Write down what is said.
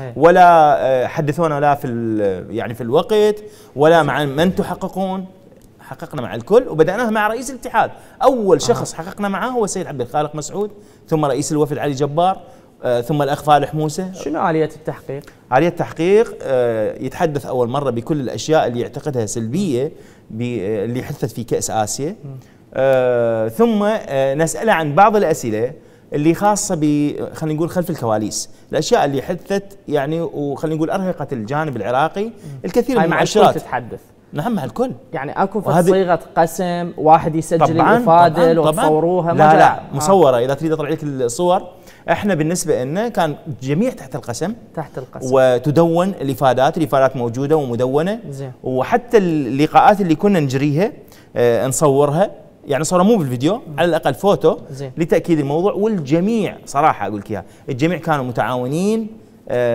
إيه. ولا آه، حدثونا لا في يعني في الوقت ولا مع من تحققون حققنا مع الكل وبدأناها مع رئيس الاتحاد أول شخص حققنا معاه هو السيد عبد الخالق مسعود ثم رئيس الوفد علي جبار آه، ثم الاخ فالح موسى شنو آلية التحقيق؟ آلية التحقيق اليه التحقيق يتحدث اول مره بكل الاشياء اللي يعتقدها سلبيه آه، اللي حدثت في كاس اسيا ثم نساله عن بعض الاسئله اللي خاصه ب خلينا نقول خلف الكواليس، الاشياء اللي حدثت يعني وخلينا نقول ارهقت الجانب العراقي الكثير من المؤشرات تتحدث نعم مع الكل يعني اكو في صيغه قسم واحد يسجل طبعاً الافاده لو لا لا مصوره اذا تريد اطلع لك الصور احنا بالنسبه لنا كان جميع تحت القسم تحت القسم وتدون الافادات الافادات موجوده ومدونه زين وحتى اللقاءات اللي كنا نجريها اه نصورها يعني صورة مو بالفيديو على الاقل فوتو زي. لتاكيد الموضوع والجميع صراحه اقول لك اياها الجميع كانوا متعاونين آه